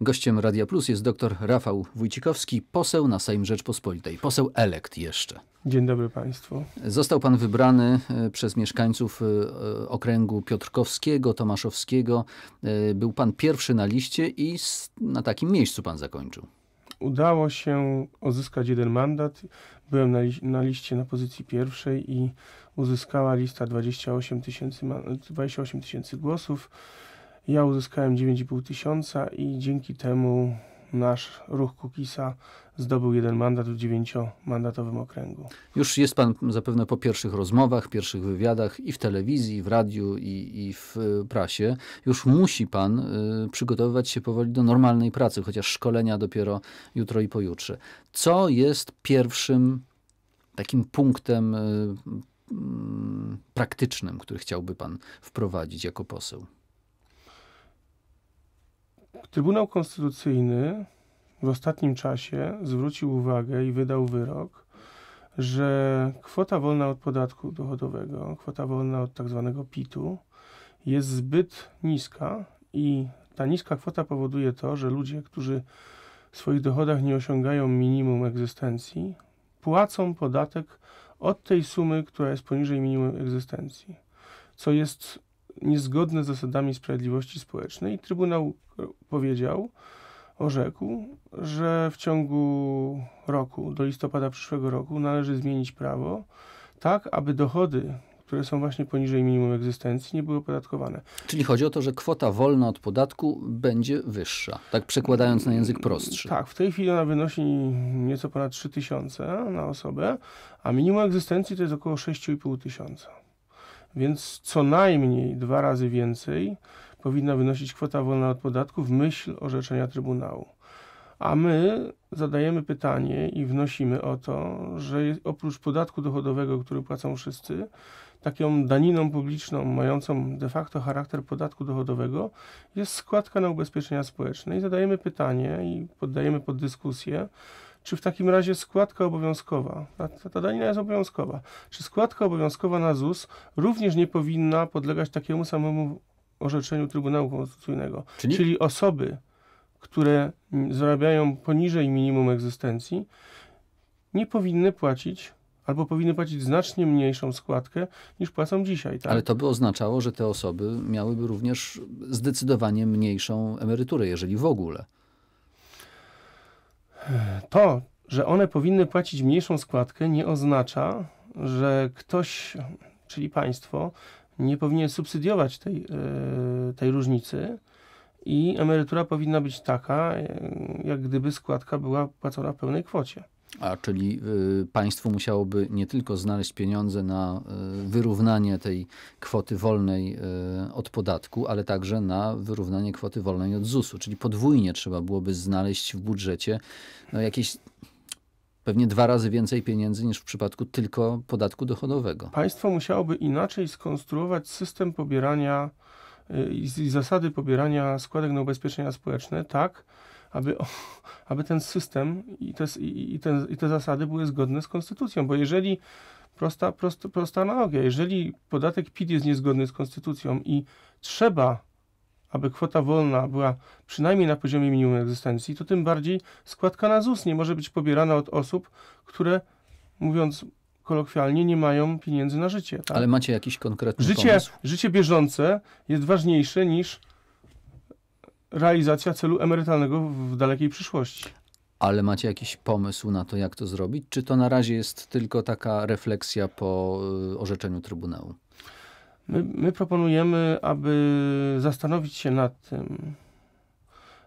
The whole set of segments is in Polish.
Gościem Radia Plus jest dr Rafał Wójcikowski, poseł na Sejm Rzeczpospolitej, poseł elekt jeszcze. Dzień dobry Państwu. Został Pan wybrany e, przez mieszkańców e, e, okręgu Piotrkowskiego, Tomaszowskiego. Był Pan pierwszy na liście i na takim miejscu Pan zakończył. Udało się uzyskać jeden mandat. Byłem na, li na liście na pozycji pierwszej i uzyskała lista 28 tysięcy głosów. Ja uzyskałem 9,5 tysiąca i dzięki temu nasz ruch Kukisa zdobył jeden mandat w dziewięciomandatowym okręgu. Już jest pan zapewne po pierwszych rozmowach, pierwszych wywiadach i w telewizji, i w radiu, i, i w e, prasie. Już musi pan y, przygotowywać się powoli do normalnej pracy, chociaż szkolenia dopiero jutro i pojutrze. Co jest pierwszym takim punktem y, y, praktycznym, który chciałby pan wprowadzić jako poseł? Trybunał Konstytucyjny w ostatnim czasie zwrócił uwagę i wydał wyrok, że kwota wolna od podatku dochodowego, kwota wolna od tak zwanego PIT-u jest zbyt niska i ta niska kwota powoduje to, że ludzie, którzy w swoich dochodach nie osiągają minimum egzystencji, płacą podatek od tej sumy, która jest poniżej minimum egzystencji, co jest niezgodne z zasadami sprawiedliwości społecznej. Trybunał powiedział, orzekł, że w ciągu roku, do listopada przyszłego roku, należy zmienić prawo tak, aby dochody które są właśnie poniżej minimum egzystencji, nie były opodatkowane. Czyli chodzi o to, że kwota wolna od podatku będzie wyższa, tak przekładając na język prostszy. Tak, w tej chwili ona wynosi nieco ponad 3000 na osobę, a minimum egzystencji to jest około tysiąca więc co najmniej dwa razy więcej powinna wynosić kwota wolna od podatku w myśl orzeczenia Trybunału. A my zadajemy pytanie i wnosimy o to, że oprócz podatku dochodowego, który płacą wszyscy, taką daniną publiczną mającą de facto charakter podatku dochodowego jest składka na ubezpieczenia społeczne. I zadajemy pytanie i poddajemy pod dyskusję, czy w takim razie składka obowiązkowa, ta, ta danina jest obowiązkowa, czy składka obowiązkowa na ZUS również nie powinna podlegać takiemu samemu orzeczeniu Trybunału Konstytucyjnego? Czyli, Czyli osoby, które zarabiają poniżej minimum egzystencji, nie powinny płacić albo powinny płacić znacznie mniejszą składkę niż płacą dzisiaj. Tak? Ale to by oznaczało, że te osoby miałyby również zdecydowanie mniejszą emeryturę, jeżeli w ogóle. To, że one powinny płacić mniejszą składkę, nie oznacza, że ktoś, czyli państwo, nie powinien subsydiować tej, e, tej różnicy i emerytura powinna być taka, e, jak gdyby składka była płacona w pełnej kwocie. A, czyli y, państwo musiałoby nie tylko znaleźć pieniądze na y, wyrównanie tej kwoty wolnej y, od podatku, ale także na wyrównanie kwoty wolnej od ZUS-u. Czyli podwójnie trzeba byłoby znaleźć w budżecie no, jakieś pewnie dwa razy więcej pieniędzy niż w przypadku tylko podatku dochodowego. Państwo musiałoby inaczej skonstruować system pobierania i zasady pobierania składek na ubezpieczenia społeczne, tak, aby, aby ten system i te, i, te, i te zasady były zgodne z konstytucją, bo jeżeli prosta, prosta, prosta analogia, jeżeli podatek PIT jest niezgodny z konstytucją i trzeba, aby kwota wolna była przynajmniej na poziomie minimum egzystencji, to tym bardziej składka na ZUS nie może być pobierana od osób, które mówiąc kolokwialnie, nie mają pieniędzy na życie. Tak? Ale macie jakiś konkretny życie, pomysł? Życie bieżące jest ważniejsze niż realizacja celu emerytalnego w dalekiej przyszłości. Ale macie jakiś pomysł na to, jak to zrobić? Czy to na razie jest tylko taka refleksja po y, orzeczeniu Trybunału? My, my proponujemy, aby zastanowić się nad tym,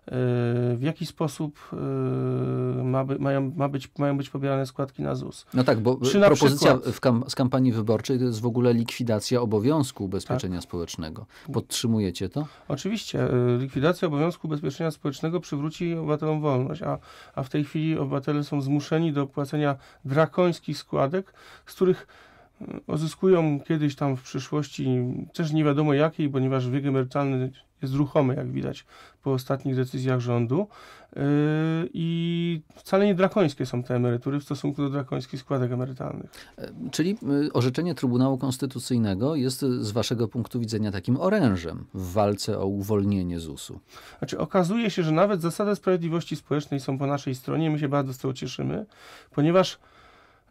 Y, w jaki sposób y, ma, by, mają, ma być, mają być pobierane składki na ZUS. No tak, bo Czy propozycja kam z kampanii wyborczej to jest w ogóle likwidacja obowiązku ubezpieczenia tak. społecznego. Podtrzymujecie to? Oczywiście. Y, likwidacja obowiązku ubezpieczenia społecznego przywróci obywatelom wolność, a, a w tej chwili obywatele są zmuszeni do płacenia drakońskich składek, z których Ozyskują kiedyś tam w przyszłości, też nie wiadomo jakiej, ponieważ wiek emerytalny jest ruchomy, jak widać po ostatnich decyzjach rządu. Yy, I wcale nie drakońskie są te emerytury w stosunku do drakońskich składek emerytalnych. E, czyli y, orzeczenie Trybunału Konstytucyjnego jest y, z waszego punktu widzenia takim orężem w walce o uwolnienie ZUS-u? Znaczy, okazuje się, że nawet zasady sprawiedliwości społecznej są po naszej stronie. My się bardzo z tego cieszymy, ponieważ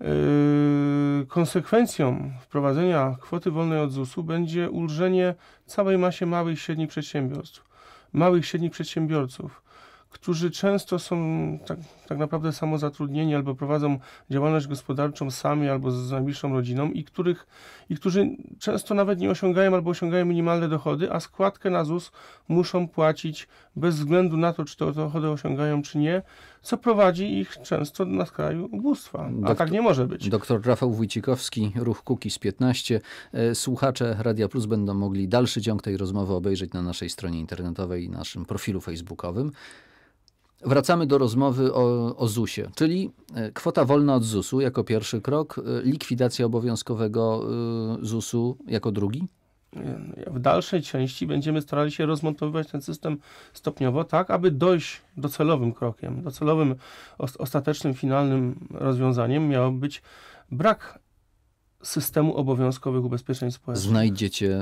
Yy, konsekwencją wprowadzenia kwoty wolnej od ZUS-u będzie ulżenie całej masie małych i średnich przedsiębiorstw. Małych i średnich przedsiębiorców którzy często są tak, tak naprawdę samozatrudnieni albo prowadzą działalność gospodarczą sami albo z najbliższą rodziną i, których, i którzy często nawet nie osiągają albo osiągają minimalne dochody, a składkę na ZUS muszą płacić bez względu na to, czy te dochody osiągają, czy nie, co prowadzi ich często na skraju ubóstwa. A tak nie może być. Doktor Rafał Wójcikowski, Ruch Kukiz 15. E, słuchacze Radia Plus będą mogli dalszy ciąg tej rozmowy obejrzeć na naszej stronie internetowej i naszym profilu facebookowym. Wracamy do rozmowy o, o ZUS-ie, czyli e, kwota wolna od ZUS-u jako pierwszy krok, e, likwidacja obowiązkowego e, ZUS-u jako drugi? W dalszej części będziemy starali się rozmontowywać ten system stopniowo, tak aby dojść docelowym krokiem. Docelowym, ostatecznym, finalnym rozwiązaniem miał być brak systemu obowiązkowych ubezpieczeń społecznych. Znajdziecie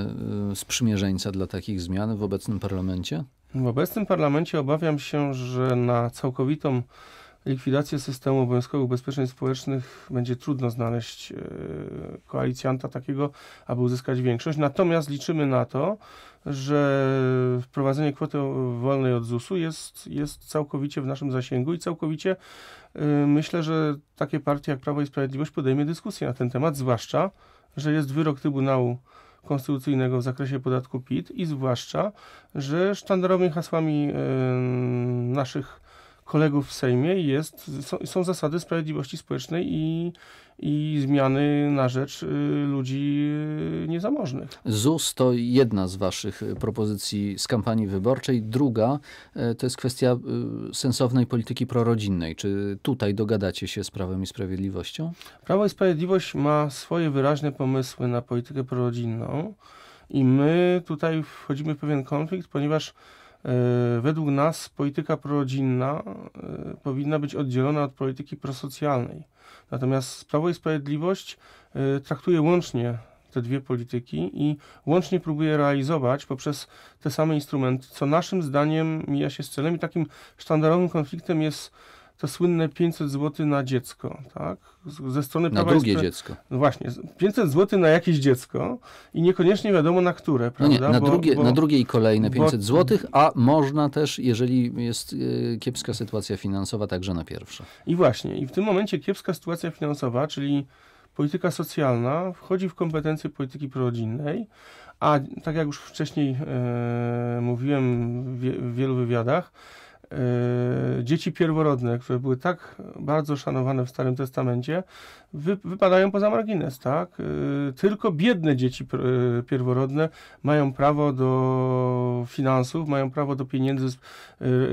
sprzymierzeńca dla takich zmian w obecnym parlamencie? W obecnym parlamencie obawiam się, że na całkowitą likwidację systemu obowiązkowych ubezpieczeń społecznych będzie trudno znaleźć e, koalicjanta takiego, aby uzyskać większość. Natomiast liczymy na to, że wprowadzenie kwoty wolnej od ZUS-u jest, jest całkowicie w naszym zasięgu i całkowicie e, myślę, że takie partie jak Prawo i Sprawiedliwość podejmie dyskusję na ten temat, zwłaszcza, że jest wyrok Trybunału konstytucyjnego w zakresie podatku PIT i zwłaszcza, że sztandarowymi hasłami naszych kolegów w Sejmie jest, są, są zasady sprawiedliwości społecznej i, i zmiany na rzecz y, ludzi y, niezamożnych. ZUS to jedna z waszych y, propozycji z kampanii wyborczej. Druga to jest kwestia sensownej polityki prorodzinnej. Czy tutaj dogadacie się z Prawem i Sprawiedliwością? Prawo i Sprawiedliwość ma swoje wyraźne pomysły na politykę prorodzinną i my tutaj wchodzimy w pewien konflikt, ponieważ E, według nas polityka prorodzinna e, powinna być oddzielona od polityki prosocjalnej. Natomiast Prawo i Sprawiedliwość e, traktuje łącznie te dwie polityki i łącznie próbuje realizować poprzez te same instrumenty, co naszym zdaniem mija się z celem i takim sztandarowym konfliktem jest to słynne 500 zł na dziecko, tak? Ze strony Na drugie spra- dziecko. No właśnie, 500 zł na jakieś dziecko i niekoniecznie wiadomo na które, prawda? No nie, na, bo, drugie, bo, na drugie i kolejne 500 bo... zł, a można też, jeżeli jest yy, kiepska sytuacja finansowa, także na pierwsze. I właśnie, i w tym momencie kiepska sytuacja finansowa, czyli polityka socjalna wchodzi w kompetencje polityki prorodzinnej, a tak jak już wcześniej yy, mówiłem w, w wielu wywiadach, E, dzieci pierworodne, które były tak bardzo szanowane w Starym Testamencie, wy, wypadają poza margines, tak? E, tylko biedne dzieci e, pierworodne mają prawo do finansów, mają prawo do pieniędzy z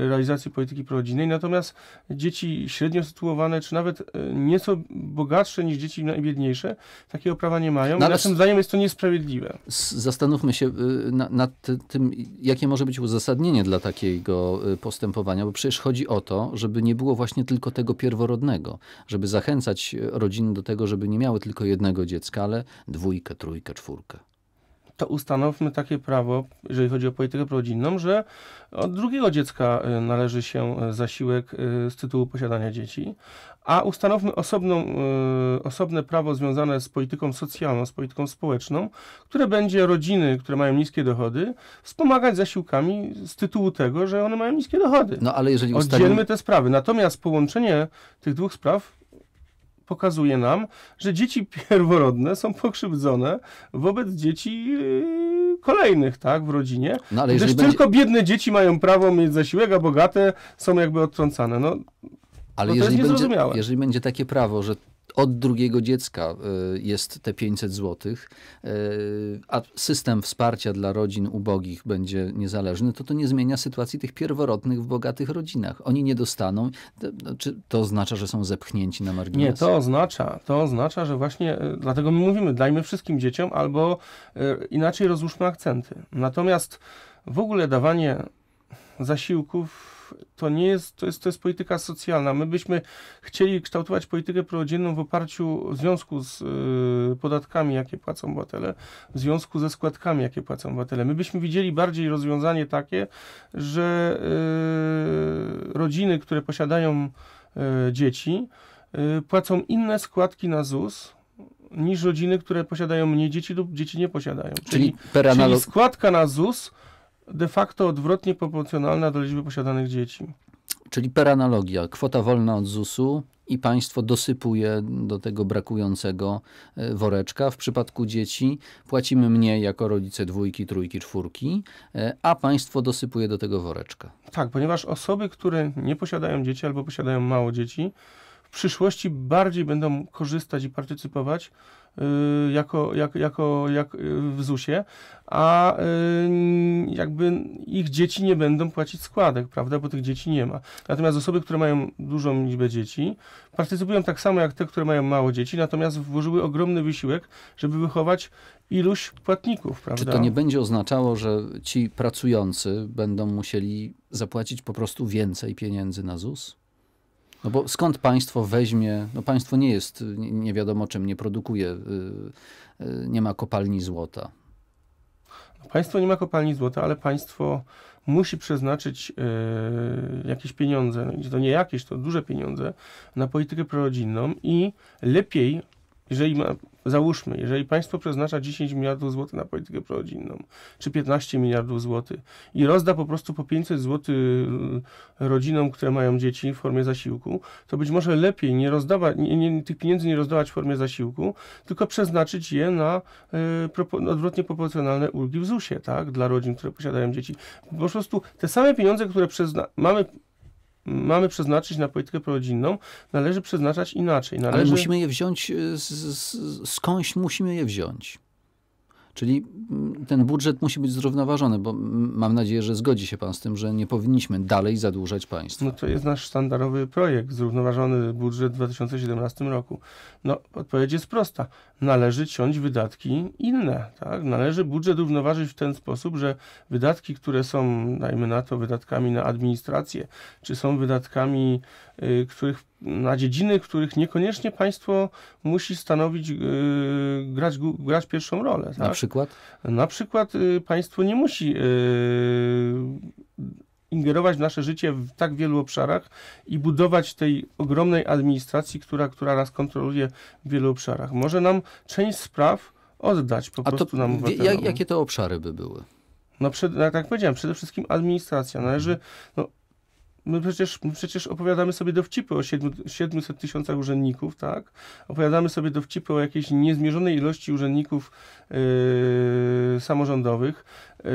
realizacji polityki prorodzinnej, natomiast dzieci średnio sytuowane, czy nawet nieco bogatsze niż dzieci najbiedniejsze, takiego prawa nie mają. No, Naszym zdaniem jest to niesprawiedliwe. Zastanówmy się nad tym, jakie może być uzasadnienie dla takiego postępowania zachowania, bo przecież chodzi o to, żeby nie było właśnie tylko tego pierworodnego, żeby zachęcać e, rodziny do tego, żeby nie miały tylko jednego dziecka, ale dwójkę, trójkę, czwórkę to ustanowmy takie prawo, jeżeli chodzi o politykę rodzinną, że od drugiego dziecka e, należy się e, zasiłek e, z tytułu posiadania dzieci, a ustanowmy osobną, osobne prawo związane z polityką socjalną, z polityką społeczną, które będzie rodziny, które mają niskie dochody, wspomagać zasiłkami z tytułu tego, że one mają niskie dochody. No ale jeżeli ustalimy... Oddzielmy te sprawy. Natomiast połączenie tych dwóch spraw pokazuje nam, że dzieci pierworodne są pokrzywdzone wobec dzieci yy, kolejnych, tak, w rodzinie. No, ale gdyż będzie... tylko biedne dzieci mają prawo mieć zasiłek, a bogate są jakby odtrącane. No, ale jeżeli będzie, jeżeli będzie takie prawo, że od drugiego dziecka e, jest te 500 zł, e, a system wsparcia dla rodzin ubogich będzie niezależny, to to nie zmienia sytuacji tych pierworodnych w bogatych rodzinach. Oni nie dostaną. No, czy to oznacza, że są zepchnięci na margines? Nie, to oznacza, to oznacza, że właśnie e, dlatego my mówimy, dajmy wszystkim dzieciom albo inaczej rozłóżmy akcenty. Natomiast w ogóle dawanie zasiłków to nie jest, to jest, to jest polityka socjalna. My byśmy chcieli kształtować politykę prorodzinną w oparciu w związku z y, podatkami, jakie płacą obywatele, w związku ze składkami, jakie płacą obywatele. My byśmy widzieli bardziej rozwiązanie takie, że y, rodziny, które posiadają y, dzieci, y, płacą inne składki na ZUS niż rodziny, które posiadają mniej dzieci lub dzieci nie posiadają. Czyli, czyli, czyli składka na ZUS de facto odwrotnie proporcjonalna do liczby posiadanych dzieci. Czyli per analogia, kwota wolna od ZUS-u i państwo dosypuje do tego brakującego e, woreczka. W przypadku dzieci płacimy mniej jako rodzice dwójki, trójki, czwórki, e, a państwo dosypuje do tego woreczka. Tak, ponieważ osoby, które nie posiadają dzieci albo posiadają mało dzieci, w przyszłości bardziej będą korzystać i partycypować Y, jako, jak, jako jak y, w ZUS-ie, a y, jakby ich dzieci nie będą płacić składek, prawda, bo tych dzieci nie ma. Natomiast osoby, które mają dużą liczbę dzieci, partycypują tak samo jak te, które mają mało dzieci, natomiast włożyły ogromny wysiłek, żeby wychować iluś płatników, prawda? Czy to nie będzie oznaczało, że ci pracujący będą musieli zapłacić po prostu więcej pieniędzy na ZUS? No bo skąd państwo weźmie, no państwo nie jest, nie wiadomo czym, nie produkuje, y, y, nie ma kopalni złota. No państwo nie ma kopalni złota, ale państwo musi przeznaczyć y, jakieś pieniądze, no, to nie jakieś, to duże pieniądze, na politykę prorodzinną i lepiej jeżeli ma, załóżmy, jeżeli państwo przeznacza 10 miliardów złotych na politykę prorodzinną, czy 15 miliardów złotych i rozda po prostu po 500 złotych y, rodzinom, które mają dzieci w formie zasiłku, to być może lepiej nie rozdawać, nie, nie, tych pieniędzy nie rozdawać w formie zasiłku, tylko przeznaczyć je na y, propo, odwrotnie proporcjonalne ulgi w ZUS-ie, tak, dla rodzin, które posiadają dzieci. Po prostu te same pieniądze, które przezna, mamy mamy przeznaczyć na politykę prorodzinną, należy przeznaczać inaczej. Należy... Ale musimy je wziąć, y, skądś musimy je wziąć. Czyli mm, ten budżet musi być zrównoważony, bo mam nadzieję, że zgodzi się pan z tym, że nie powinniśmy dalej zadłużać państwa. No to jest nasz sztandarowy projekt, zrównoważony budżet w 2017 roku. No odpowiedź jest prosta. Należy ciąć wydatki inne, tak? Należy budżet równoważyć w ten sposób, że wydatki, które są, dajmy na to, wydatkami na administrację, czy są wydatkami, y, których na dziedziny, w których niekoniecznie państwo musi stanowić, yy, grać, grać pierwszą rolę. Tak? Na przykład? Na przykład y, państwo nie musi y, ingerować w nasze życie w tak wielu obszarach i budować tej ogromnej administracji, która, która nas kontroluje w wielu obszarach. Może nam część spraw oddać po A prostu to, nam wie, jak, Jakie to obszary by były? No, przed, jak, no jak powiedziałem, przede wszystkim administracja. Należy, no, My przecież, my przecież opowiadamy sobie dowcipy o 700 tysiącach urzędników, tak? Opowiadamy sobie dowcipy o jakiejś niezmierzonej ilości urzędników yy, samorządowych. Yy,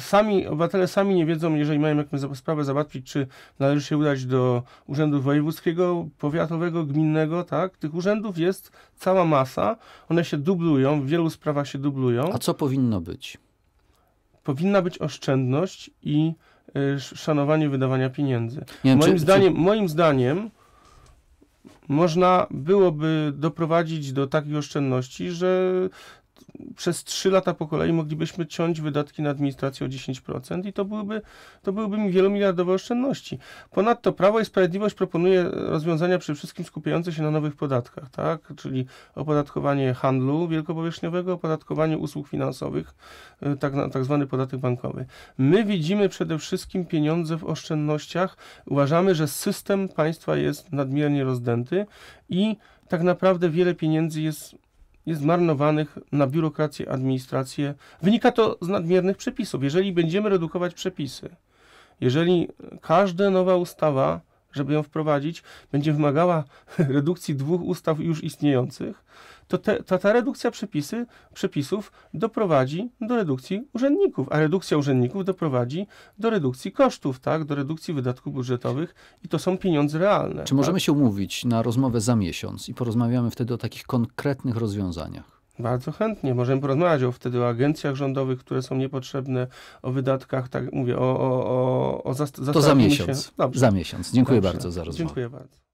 sami, obywatele sami nie wiedzą, jeżeli mają jakąś sprawę załatwić, czy należy się udać do urzędu wojewódzkiego, powiatowego, gminnego, tak? Tych urzędów jest cała masa. One się dublują, w wielu sprawach się dublują. A co powinno być? Powinna być oszczędność i Y, szanowanie wydawania pieniędzy. Nie, moim, czy, zdaniem, czy... moim zdaniem można byłoby doprowadzić do takiej oszczędności, że przez 3 lata po kolei moglibyśmy ciąć wydatki na administrację o 10% i to byłyby, to byłyby wielomiliardowe oszczędności. Ponadto Prawo i Sprawiedliwość proponuje rozwiązania przede wszystkim skupiające się na nowych podatkach, tak? czyli opodatkowanie handlu wielkopowierzchniowego, opodatkowanie usług finansowych, y, tak, tak zwany podatek bankowy. My widzimy przede wszystkim pieniądze w oszczędnościach. Uważamy, że system państwa jest nadmiernie rozdęty i tak naprawdę wiele pieniędzy jest jest zmarnowanych na biurokrację, administrację. Wynika to z nadmiernych przepisów. Jeżeli będziemy redukować przepisy, jeżeli każda nowa ustawa żeby ją wprowadzić, będzie wymagała redukcji dwóch ustaw już istniejących, to, te, to ta redukcja przepisy, przepisów doprowadzi do redukcji urzędników, a redukcja urzędników doprowadzi do redukcji kosztów, tak, do redukcji wydatków budżetowych i to są pieniądze realne. Czy tak? możemy się umówić na rozmowę za miesiąc i porozmawiamy wtedy o takich konkretnych rozwiązaniach? Bardzo chętnie. Możemy porozmawiać o, wtedy o agencjach rządowych, które są niepotrzebne, o wydatkach, tak mówię, o, o, o, o zast- To za miesiąc. Się... Za miesiąc. Dziękuję Dobrze. bardzo za rozmowę. Dziękuję bardzo.